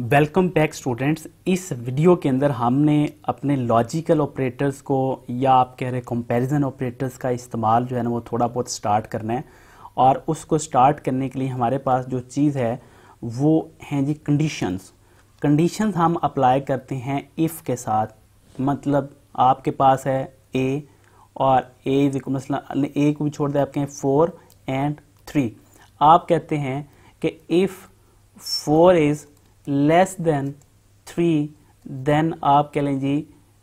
welcome back students इस video के अंदर हमने अपने लॉजिकल ऑपरेटर्स को या आप कह रहे कंपैरिजन ऑपरेटर्स का इस्तेमाल जो है ना वो थोड़ा बहुत स्टार्ट करना है और उसको स्टार्ट करने के लिए हमारे पास जो चीज़ है वो हैं जी कंडीशंस कंडीशंस हम अप्लाई करते हैं इफ़ के साथ मतलब आपके पास है ए और ए मसला ए को भी छोड़ दें आपके फोर एंड थ्री आप कहते हैं कि if four is less than three then आप कह लें जी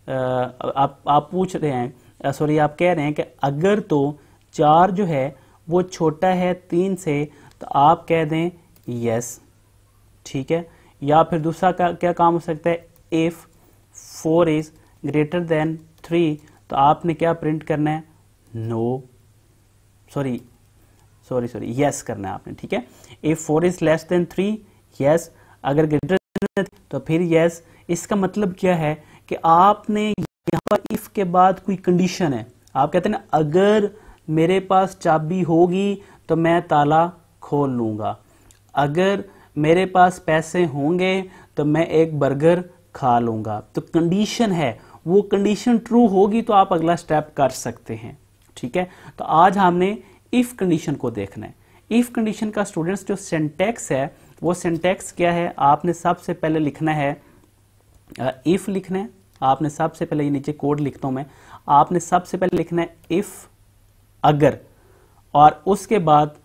आप आप पूछ रहे हैं सॉरी आप कह रहे हैं कि अगर तो चार जो है वो छोटा है तीन से तो आप कह दें यस ठीक है या फिर दूसरा का क्या काम हो सकता है if four is greater than three तो आपने क्या प्रिंट करना है no sorry sorry sorry yes करना है आपने ठीक है if four is less than three yes अगर ग्रेटर तो फिर यस इसका मतलब क्या है कि आपने यहाँ पर इफ के बाद कोई कंडीशन है आप कहते हैं ना अगर मेरे पास चाबी होगी तो मैं ताला खोल लूंगा अगर मेरे पास पैसे होंगे तो मैं एक बर्गर खा लूंगा तो कंडीशन है वो कंडीशन ट्रू होगी तो आप अगला स्टेप कर सकते हैं ठीक है तो आज हमने इफ़ कंडीशन को देखना है इफ़ कंडीशन का स्टूडेंट्स जो सेंटेक्स है वो सिंटेक्स क्या है आपने सबसे पहले लिखना है इफ़ लिखना है आपने सबसे पहले ये नीचे कोड लिखता हूं मैं आपने सबसे पहले लिखना है इफ़ अगर और उसके बाद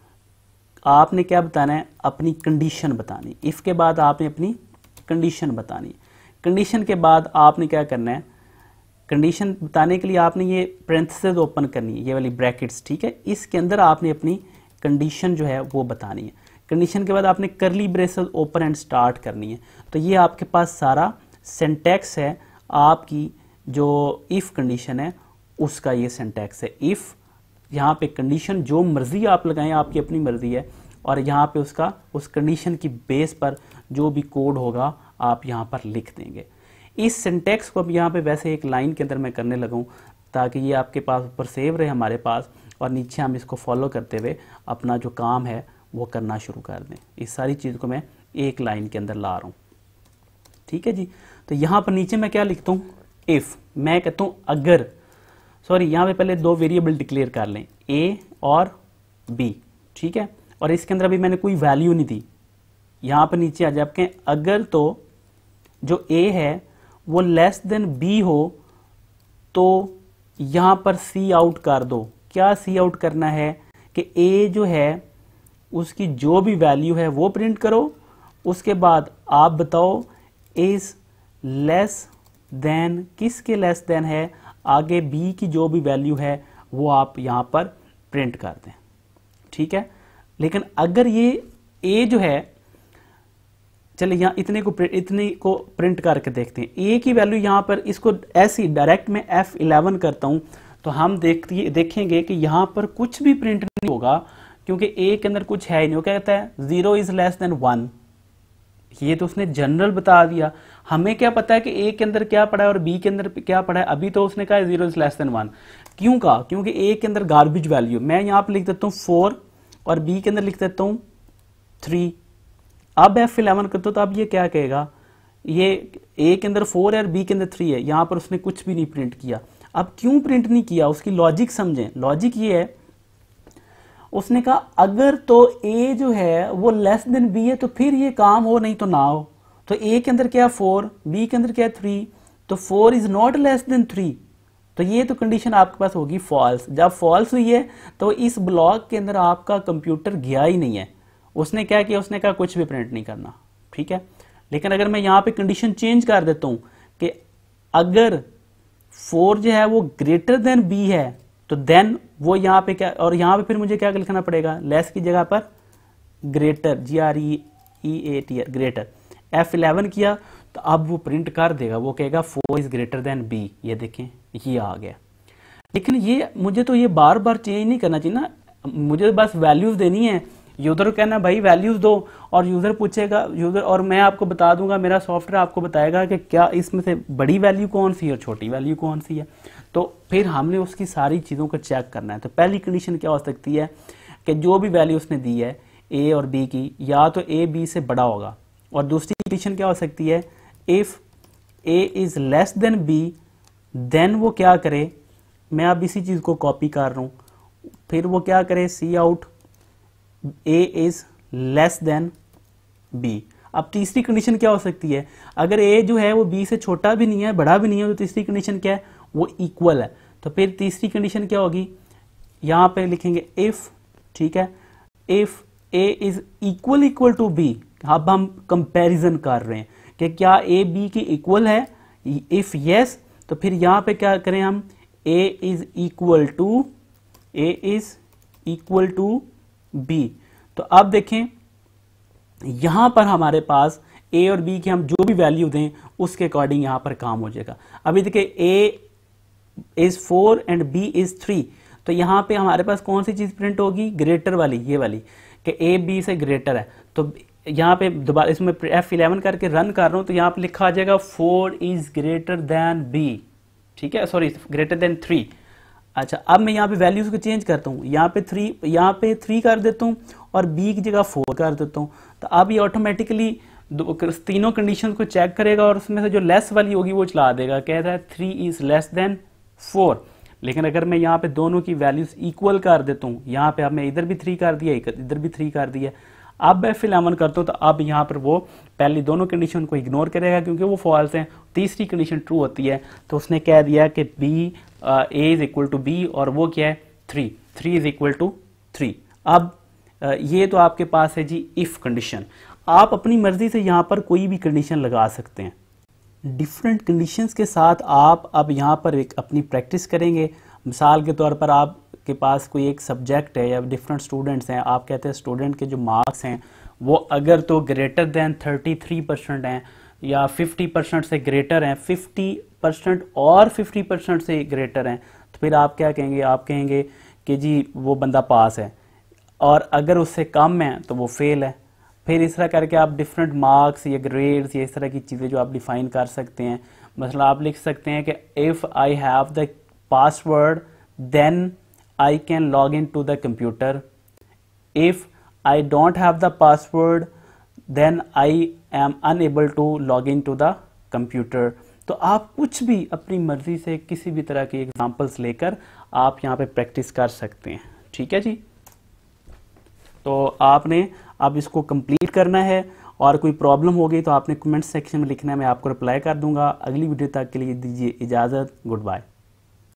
आपने क्या बताना है अपनी कंडीशन बतानी इफ़ के बाद आपने अपनी कंडीशन बतानी कंडीशन के बाद आपने क्या करना है कंडीशन बताने के लिए आपने ये प्रेंथसेज ओपन करनी है ये वाली ब्रैकेट्स ठीक है इसके अंदर आपने अपनी कंडीशन जो है वो बतानी है कंडीशन के बाद आपने करली ब्रेसेस ओपन एंड स्टार्ट करनी है तो ये आपके पास सारा सेंटेक्स है आपकी जो इफ़ कंडीशन है उसका ये सेंटेक्स है इफ़ यहाँ पे कंडीशन जो मर्ज़ी आप लगाएं आपकी अपनी मर्ज़ी है और यहाँ पे उसका उस कंडीशन की बेस पर जो भी कोड होगा आप यहाँ पर लिख देंगे इस सेंटेक्स को अब यहाँ पे वैसे एक लाइन के अंदर मैं करने लगाऊँ ताकि ये आपके पास ऊपर सेव रहे हमारे पास और नीचे हम इसको फॉलो करते हुए अपना जो काम है वो करना शुरू कर दें इस सारी चीज़ को मैं एक लाइन के अंदर ला रहा हूँ ठीक है जी तो यहाँ पर नीचे मैं क्या लिखता हूँ इफ़ मैं कहता हूँ अगर सॉरी यहाँ पे पहले दो वेरिएबल डिक्लेयर कर लें ए और बी ठीक है और इसके अंदर अभी मैंने कोई वैल्यू नहीं दी यहाँ पर नीचे आ जाए आपके अगर तो जो ए है वो लेस देन बी हो तो यहाँ पर सी आउट कर दो क्या सी आउट करना है कि ए जो है उसकी जो भी वैल्यू है वो प्रिंट करो उसके बाद आप बताओ इस लेस देन किसके लेस देन है आगे बी की जो भी वैल्यू है वो आप यहां पर प्रिंट कर दें ठीक है लेकिन अगर ये ए जो है चलिए यहां इतने को इतने को प्रिंट करके देखते हैं ए की वैल्यू यहां पर इसको ऐसी डायरेक्ट में एफ इलेवन करता हूं तो हम देखती देखेंगे कि यहां पर कुछ भी प्रिंट नहीं होगा क्योंकि ए के अंदर कुछ है ही नहीं वो क्या कहता है zero is less than one ये तो उसने जनरल बता दिया हमें क्या पता है कि ए के अंदर क्या पड़ा है और बी के अंदर क्या पड़ा है अभी तो उसने कहा zero is less than one क्यों कहा क्योंकि ए के अंदर गार्बेज वैल्यू मैं यहां पर लिख देता हूं फोर और बी के अंदर लिख देता हूं थ्री अब एफ इलेवन करते हो तो अब ये क्या कहेगा ये ए के अंदर फोर है और बी के अंदर थ्री है यहां पर उसने कुछ भी नहीं प्रिंट किया अब क्यों प्रिंट नहीं किया उसकी लॉजिक समझें लॉजिक ये है उसने कहा अगर तो ए जो है वो लेस देन बी है तो फिर ये काम हो नहीं तो ना हो तो ए के अंदर क्या है फोर बी के अंदर क्या है थ्री तो four is not less than three तो ये तो कंडीशन आपके पास होगी फॉल्स जब फॉल्स हुई है तो इस ब्लॉक के अंदर आपका कंप्यूटर गया ही नहीं है उसने क्या किया उसने कहा कुछ भी प्रिंट नहीं करना ठीक है लेकिन अगर मैं यहां पे कंडीशन चेंज कर देता हूं कि अगर फोर जो है वो ग्रेटर देन बी है तो देन वो यहाँ पे क्या और यहाँ पे फिर मुझे क्या लिखना पड़ेगा लेस की जगह पर greater G R E E A T R greater F eleven किया तो अब वो प्रिंट कर देगा वो कहेगा four is greater than B ये देखें ये आ गया लेकिन ये मुझे तो ये बार बार चेंज नहीं करना चाहिए ना मुझे तो बस वैल्यूज देनी है यूज़र को कहना भाई वैल्यूज़ दो और यूज़र पूछेगा यूज़र और मैं आपको बता दूंगा मेरा सॉफ्टवेयर आपको बताएगा कि क्या इसमें से बड़ी वैल्यू कौन सी है और छोटी वैल्यू कौन सी है तो फिर हमने उसकी सारी चीज़ों को चेक करना है तो पहली कंडीशन क्या हो सकती है कि जो भी वैल्यू उसने दी है ए और बी की या तो ए बी से बड़ा होगा और दूसरी कंडीशन क्या हो सकती है if A is less than B then वो क्या करे मैं अब इसी चीज़ को कॉपी कर रहा हूँ फिर वो क्या करे cout A is less than B अब तीसरी कंडीशन क्या हो सकती है अगर ए जो है वो बी से छोटा भी नहीं है बड़ा भी नहीं है तो तीसरी कंडीशन क्या है वो इक्वल है तो फिर तीसरी कंडीशन क्या होगी यहां पे लिखेंगे इफ ठीक है if A is equal equal to B अब हम कंपैरिजन कर रहे हैं कि क्या ए बी की इक्वल है इफ यस तो फिर यहां पे क्या करें हम A is equal to A is equal to B तो अब देखें यहां पर हमारे पास ए और बी की हम जो भी वैल्यू दें उसके अकॉर्डिंग यहां पर काम हो जाएगा अभी देखिए A is four and B is three तो यहां पे हमारे पास कौन सी चीज़ प्रिंट होगी ग्रेटर वाली ये वाली कि ए बी से ग्रेटर है तो यहां पे दोबारा इसमें एफ इलेवन करके रन कर रहा हूं तो यहां पे लिखा आ जाएगा four is greater than B ठीक है सॉरी ग्रेटर देन थ्री अच्छा अब मैं यहाँ पे वैल्यूज को चेंज करता हूँ यहाँ पे थ्री यहाँ पे थ्री कर देता हूँ और बी की जगह फोर कर देता हूँ तो अब ये ऑटोमेटिकली तीनों कंडीशन को चेक करेगा और उसमें से जो लेस वाली होगी वो चला देगा कह रहा है three is less than four लेकिन अगर मैं यहाँ पे दोनों की वैल्यूज इक्वल कर देता हूँ यहाँ पे अब मैं इधर भी थ्री कर दिया इधर भी थ्री कर दिया अब एफ इलेवन करता हूँ तो अब यहाँ पर वो पहली दोनों कंडीशन को इग्नोर करेगा क्योंकि वो फॉल्स हैं तीसरी कंडीशन ट्रू होती है तो उसने कह दिया कि B A is equal to B और वो क्या है three three is equal to three अब uh, ये तो आपके पास है जी इफ़ कंडीशन आप अपनी मर्जी से यहाँ पर कोई भी कंडीशन लगा सकते हैं डिफरेंट कंडीशंस के साथ आप अब यहाँ पर एक अपनी प्रैक्टिस करेंगे मिसाल के तौर पर आप के पास कोई एक सब्जेक्ट है या डिफरेंट स्टूडेंट्स हैं आप कहते हैं स्टूडेंट के जो मार्क्स हैं वो अगर तो ग्रेटर दैन 33 परसेंट हैं या 50 परसेंट से ग्रेटर हैं 50 परसेंट और 50 परसेंट से ग्रेटर हैं तो फिर आप क्या कहेंगे आप कहेंगे कि जी वो बंदा पास है और अगर उससे कम है तो वो फेल है फिर इस तरह करके आप डिफरेंट मार्क्स या ग्रेड्स या इस तरह की चीज़ें जो आप डिफाइन कर सकते हैं मसला मतलब आप लिख सकते हैं कि if I have the password then I can log in to the computer if I don't have the password then I am unable to log in to the computer तो आप कुछ भी अपनी मर्ज़ी से किसी भी तरह की एग्जाम्पल्स लेकर आप यहाँ पे प्रैक्टिस कर सकते हैं ठीक है जी तो आपने अब इसको कंप्लीट करना है और कोई प्रॉब्लम हो गई तो आपने कमेंट सेक्शन में लिखना है मैं आपको रिप्लाई कर दूंगा अगली वीडियो तक के लिए दीजिए इजाज़त गुड बाय